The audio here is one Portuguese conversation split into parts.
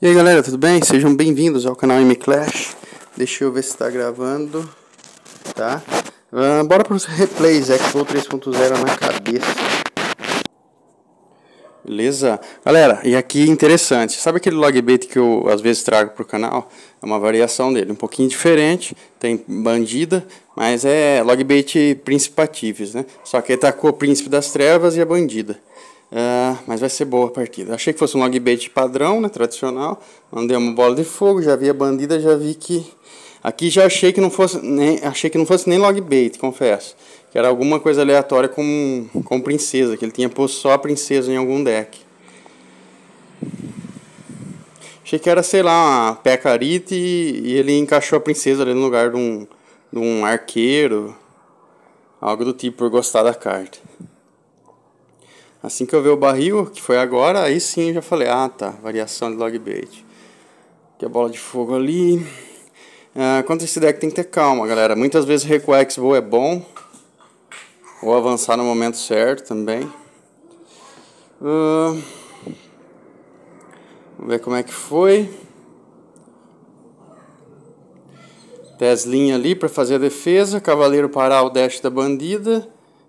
E aí galera, tudo bem? Sejam bem-vindos ao canal M Clash. Deixa eu ver se está gravando, tá? Uh, bora para os replays Expo 3.0 na cabeça. Beleza? Galera, e aqui interessante. Sabe aquele logbait que eu às vezes trago pro canal? É uma variação dele, um pouquinho diferente. Tem bandida, mas é logbait principativos, né? Só que ele tacou tá o príncipe das trevas e a bandida. Uh, mas vai ser boa a partida. Achei que fosse um log bait padrão, né, tradicional. Mandei uma bola de fogo, já vi a bandida, já vi que... Aqui já achei que não fosse nem, achei que não fosse nem log bait, confesso. Que era alguma coisa aleatória com, com princesa, que ele tinha posto só a princesa em algum deck. Achei que era, sei lá, uma pecarite e, e ele encaixou a princesa ali no lugar de um, de um arqueiro. Algo do tipo, por gostar da carta. Assim que eu ver o barril, que foi agora, aí sim eu já falei, ah tá, variação de log bait. Que a bola de fogo ali. Ah, quanto a esse deck tem que ter calma, galera. Muitas vezes recuar X-Bow é bom. Ou avançar no momento certo também. Ah, vamos ver como é que foi. Teslinha ali para fazer a defesa. Cavaleiro parar o dash da bandida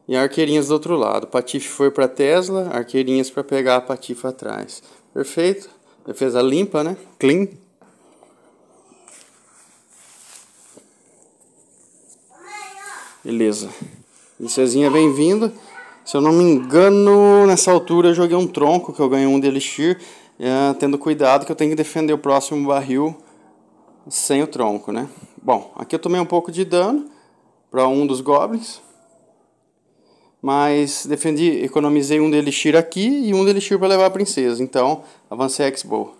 e arqueirinhas do outro lado. Patife foi para Tesla, arqueirinhas para pegar a Patife atrás. Perfeito? Defesa limpa, né? Clean. Beleza. Princesinha, bem-vinda. Se eu não me engano, nessa altura eu joguei um tronco que eu ganhei um de Elixir, é, tendo cuidado que eu tenho que defender o próximo barril sem o tronco, né? Bom, aqui eu tomei um pouco de dano para um dos goblins mas defendi, economizei um de Elixir aqui e um de Elixir para levar a princesa. Então, avancei a X-Bow.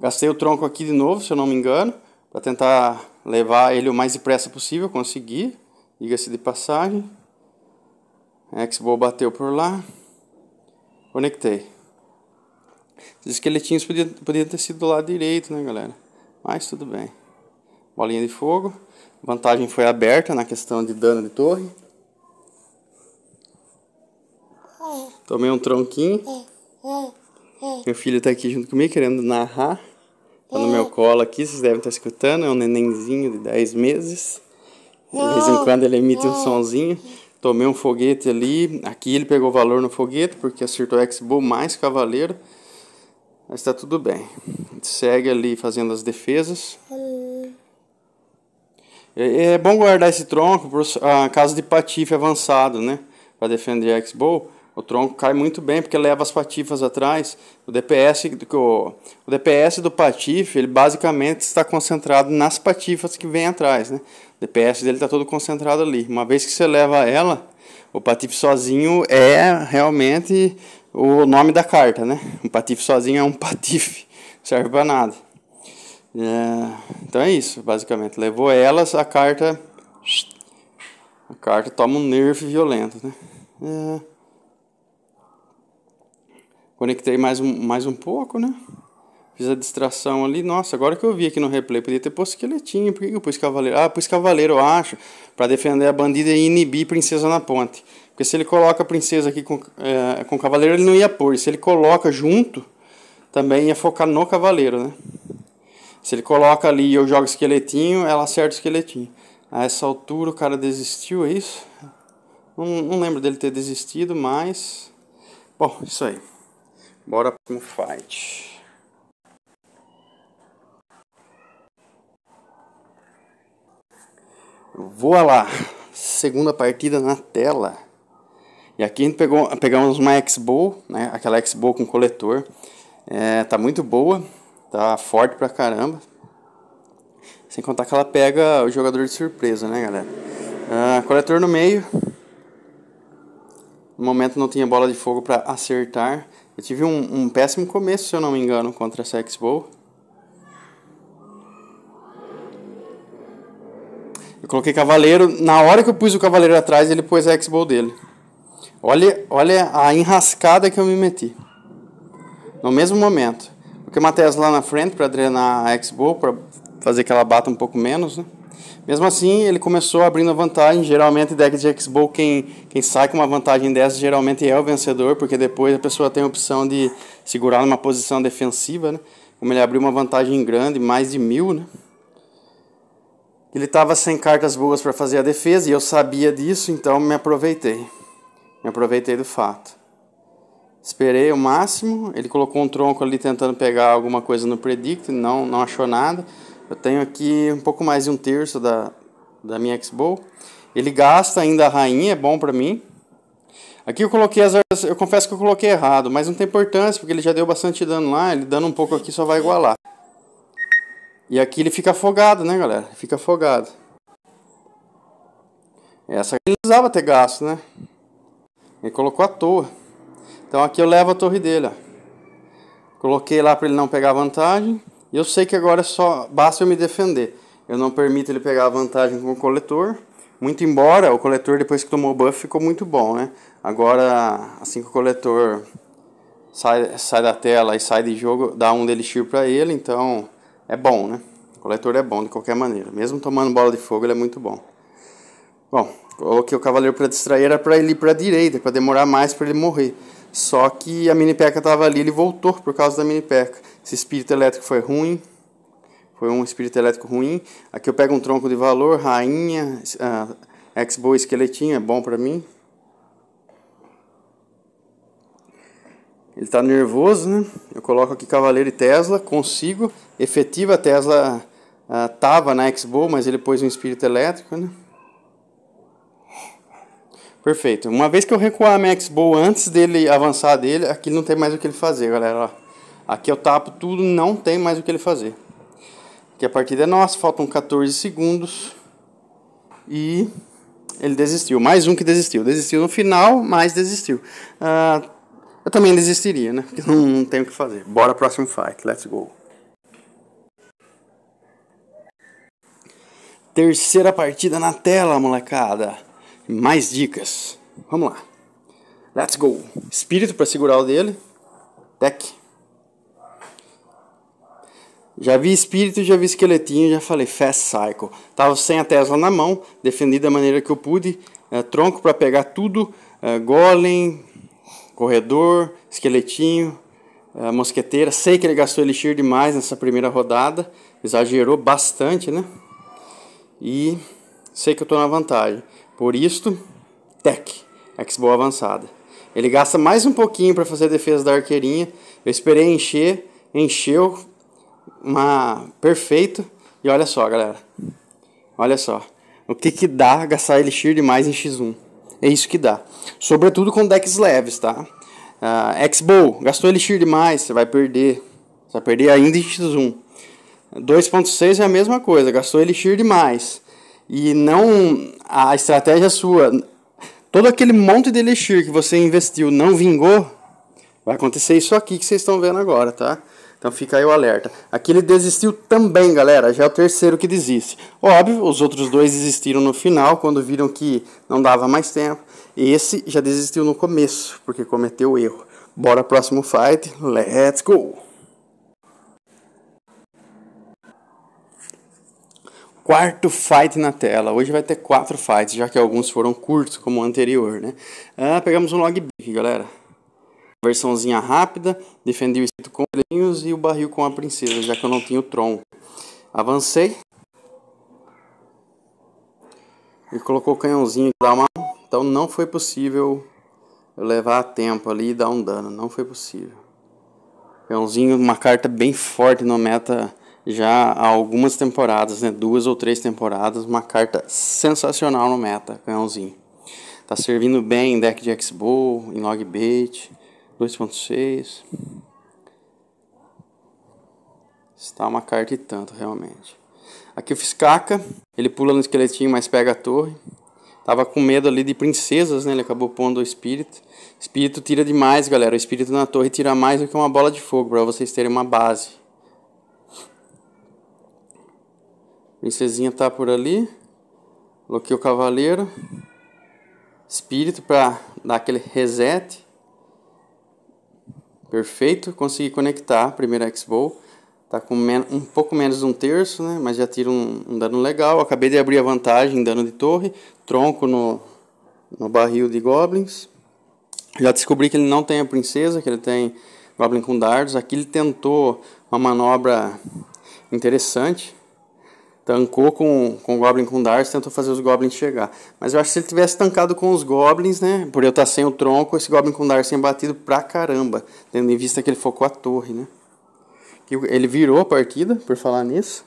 Gastei o tronco aqui de novo, se eu não me engano, para tentar levar ele o mais depressa possível. Consegui, diga-se de passagem. X-Bow bateu por lá. Conectei. Esses esqueletinhos podiam, podiam ter sido do lado direito, né, galera? Mas tudo bem. Bolinha de fogo. Vantagem foi aberta na questão de dano de torre. Tomei um tronquinho. Meu filho tá aqui junto comigo, querendo narrar. Tá no meu colo aqui, vocês devem estar tá escutando. É um nenenzinho de 10 meses. De vez em quando ele emite um sonzinho. Tomei um foguete ali. Aqui ele pegou valor no foguete, porque acertou X-Bow mais cavaleiro. Mas tá tudo bem. Segue ali fazendo as defesas. É, é bom guardar esse tronco para caso de patife avançado, né? Para defender X-Bow. O tronco cai muito bem porque leva as patifas atrás. O DPS, o, o DPS do patife, ele basicamente está concentrado nas patifas que vem atrás, né? O DPS dele está todo concentrado ali. Uma vez que você leva ela, o patife sozinho é realmente o nome da carta, né? Um patife sozinho é um patife, serve para nada. É, então é isso, basicamente. Levou elas, a carta, a carta toma um nervo violento, né? É. Conectei mais um, mais um pouco, né? Fiz a distração ali. Nossa, agora que eu vi aqui no replay, podia ter posto esqueletinho. Por que eu pus cavaleiro? Ah, pus cavaleiro, eu acho. para defender a bandida e inibir princesa na ponte. Porque se ele coloca a princesa aqui com, é, com o cavaleiro, ele não ia pôr. Se ele coloca junto, também ia focar no cavaleiro, né? Se ele coloca ali e eu jogo esqueletinho, ela acerta o esqueletinho. A essa altura o cara desistiu, é isso? Não, não lembro dele ter desistido, mas. Bom, isso aí. Bora para um fight. Voa lá. Segunda partida na tela. E aqui a gente pegou, pegamos uma X-Bow, né? Aquela X-Bow com coletor. É, tá muito boa. Tá forte pra caramba. Sem contar que ela pega o jogador de surpresa, né, galera? Ah, coletor no meio. No momento não tinha bola de fogo para acertar. Eu tive um, um péssimo começo, se eu não me engano, contra essa X-Bow. Eu coloquei cavaleiro, na hora que eu pus o cavaleiro atrás, ele pôs a X-Bow dele. Olha, olha a enrascada que eu me meti. No mesmo momento. Porque eu matei as lá na frente para drenar a X-Bow, para fazer que ela bata um pouco menos, né? Mesmo assim, ele começou abrindo vantagem. Geralmente, deck de X-Bow, quem, quem sai com uma vantagem dessa geralmente é o vencedor, porque depois a pessoa tem a opção de segurar numa posição defensiva, né? Como ele abriu uma vantagem grande, mais de mil, né? Ele estava sem cartas boas para fazer a defesa e eu sabia disso, então me aproveitei. Me aproveitei do fato. Esperei o máximo. Ele colocou um tronco ali tentando pegar alguma coisa no predict, não, não achou nada. Eu tenho aqui um pouco mais de um terço da, da minha X-Bow. Ele gasta ainda a rainha, é bom para mim. Aqui eu coloquei as armas, eu confesso que eu coloquei errado, mas não tem importância, porque ele já deu bastante dano lá, ele dando um pouco aqui só vai igualar. E aqui ele fica afogado, né, galera? Fica afogado. Essa aqui ele precisava ter gasto, né? Ele colocou à toa. Então aqui eu levo a torre dele, ó. Coloquei lá para ele não pegar vantagem. E eu sei que agora só basta eu me defender. Eu não permito ele pegar a vantagem com o coletor. Muito embora o coletor, depois que tomou o buff, ficou muito bom, né? Agora, assim que o coletor sai, sai da tela e sai de jogo, dá um delixir para ele, então é bom, né? O coletor é bom de qualquer maneira. Mesmo tomando bola de fogo, ele é muito bom. Bom, coloquei o cavaleiro para distrair, era para ele ir para a direita, para demorar mais para ele morrer. Só que a mini peca estava ali, ele voltou por causa da mini peca. Esse espírito elétrico foi ruim, foi um espírito elétrico ruim. Aqui eu pego um tronco de valor, rainha, uh, ah, ex bow esqueletinho, é bom para mim. Ele está nervoso, né? Eu coloco aqui cavaleiro e Tesla, consigo. Efetiva, Tesla estava ah, na ex bow mas ele pôs um espírito elétrico, né? Perfeito. Uma vez que eu recuar a Max bow antes dele avançar dele, aqui não tem mais o que ele fazer, galera. Aqui eu tapo tudo, não tem mais o que ele fazer. Que a partida é nossa, faltam 14 segundos. E ele desistiu. Mais um que desistiu. Desistiu no final, mas desistiu. Ah, eu também desistiria, né? Porque não, não tenho o que fazer. Bora próximo fight. Let's go. Terceira partida na tela, molecada mais dicas. Vamos lá. Let's go. Espírito para segurar o dele. Tec. Já vi espírito, já vi esqueletinho, já falei fast cycle. Tava sem a Tesla na mão, defendi da maneira que eu pude. É, tronco para pegar tudo, é, golem, corredor, esqueletinho, é, mosqueteira. Sei que ele gastou elixir demais nessa primeira rodada, exagerou bastante, né? E sei que eu estou na vantagem. Por isto, tec, ex-boa avançada. Ele gasta mais um pouquinho para fazer a defesa da arqueirinha. Eu esperei encher, encheu, uma perfeito. E olha só, galera. Olha só. O que que dá gastar elixir demais em X1? É isso que dá. Sobretudo com decks leves, tá? Uh, ah, X-Bow, gastou elixir demais, você vai perder. Você vai perder ainda em X1. 2.6 é a mesma coisa, gastou elixir demais e não a estratégia sua, todo aquele monte de elixir que você investiu não vingou, vai acontecer isso aqui que vocês estão vendo agora, tá? Então fica aí o alerta. Aqui ele desistiu também, galera. Já é o terceiro que desiste. Óbvio, os outros dois desistiram no final, quando viram que não dava mais tempo. Esse já desistiu no começo, porque cometeu erro. Bora próximo fight. Let's go! quarto fight na tela. Hoje vai ter quatro fights, já que alguns foram curtos, como o anterior, né? Ah, pegamos um log bic, galera. Versãozinha rápida, defendi o escrito com os e o barril com a princesa, já que eu não tinha o tronco. Avancei. E colocou o canhãozinho da mão. Então não foi possível levar a tempo ali e dar um dano. Não foi possível. Canhãozinho, uma carta bem forte no meta já há algumas temporadas, né, duas ou três temporadas, uma carta sensacional no meta, canhãozinho. Tá servindo bem em deck de X-Bow, em Logbait, 2.6. Está uma carta e tanto, realmente. Aqui eu fiz caca, ele pula no esqueletinho, mas pega a torre. Tava com medo ali de princesas, né? Ele acabou pondo o espírito. Espírito tira demais, galera. O espírito na torre tira mais do que uma bola de fogo, para vocês terem uma base. Princesinha tá por ali. Coloquei o cavaleiro. Espírito para dar aquele reset. Perfeito, consegui conectar. Primeiro X-Bow. Tá com um pouco menos de um terço, né? Mas já tira um, um dano legal. Acabei de abrir a vantagem, dano de torre. Tronco no, no barril de goblins. Já descobri que ele não tem a princesa, que ele tem goblin com dardos. Aqui ele tentou uma manobra interessante. Tancou com, com o Goblin com Darcy, tentou fazer os Goblins chegar. Mas eu acho que se ele tivesse tancado com os Goblins, né? Por eu estar sem o tronco, esse Goblin com Darcy tinha batido pra caramba. Tendo em vista que ele focou a torre, né? Ele virou a partida, por falar nisso.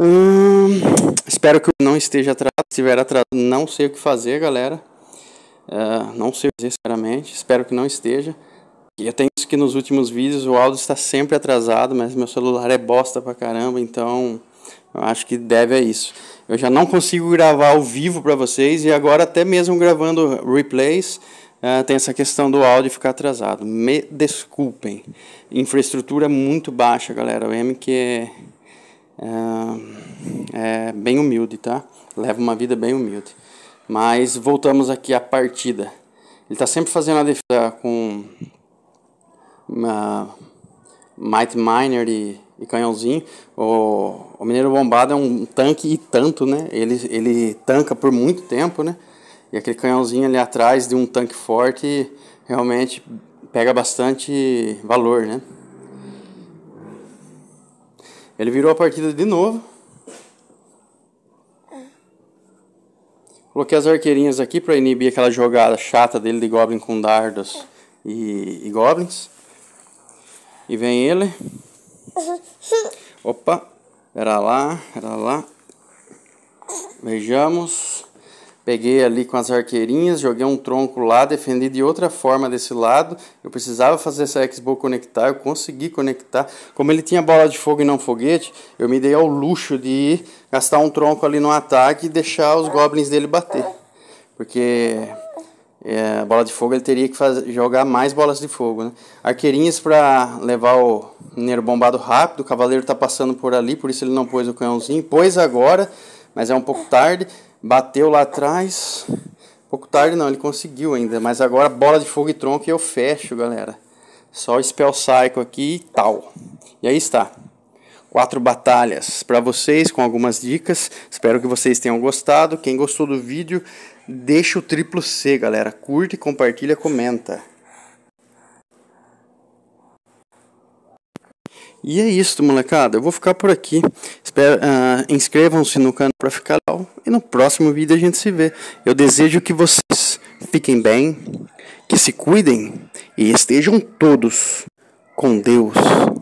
Hum, espero que eu não esteja atrasado. Se estiver atrasado, não sei o que fazer, galera. Uh, não sei fazer, sinceramente. Espero que não esteja. Eu tenho isso que nos últimos vídeos o áudio está sempre atrasado, mas meu celular é bosta pra caramba, então eu acho que deve a isso. Eu já não consigo gravar ao vivo para vocês e agora até mesmo gravando replays uh, tem essa questão do áudio ficar atrasado. Me desculpem. Infraestrutura é muito baixa, galera. O M que é, uh, é bem humilde, tá? Leva uma vida bem humilde. Mas voltamos aqui à partida. Ele está sempre fazendo a defesa com uh, Might Miner e e canhãozinho. O, o Mineiro Bombado é um tanque e tanto, né? Ele, ele tanca por muito tempo, né? E aquele canhãozinho ali atrás de um tanque forte realmente pega bastante valor, né? Ele virou a partida de novo. Coloquei as arqueirinhas aqui para inibir aquela jogada chata dele de Goblin com dardos e, e Goblins. E vem ele. Opa, era lá, era lá. Vejamos. Peguei ali com as arqueirinhas, joguei um tronco lá, defendi de outra forma desse lado. Eu precisava fazer essa X-Bow conectar, eu consegui conectar. Como ele tinha bola de fogo e não foguete, eu me dei ao luxo de gastar um tronco ali no ataque e deixar os goblins dele bater. Porque é, bola de fogo, ele teria que fazer, jogar mais bolas de fogo. Né? Arqueirinhas para levar o mineiro bombado rápido, o cavaleiro está passando por ali, por isso ele não pôs o canhãozinho. Pôs agora, mas é um pouco tarde. Bateu lá atrás. Um pouco tarde não, ele conseguiu ainda. Mas agora bola de fogo e tronco e eu fecho, galera. Só o Spell Psycho aqui e tal. E aí está. Quatro batalhas para vocês com algumas dicas. Espero que vocês tenham gostado. Quem gostou do vídeo, Deixa o triplo C, galera. Curte, compartilha, comenta. E é isso, molecada. Eu vou ficar por aqui. Uh, Inscrevam-se no canal para ficar lá. E no próximo vídeo a gente se vê. Eu desejo que vocês fiquem bem, que se cuidem e estejam todos com Deus.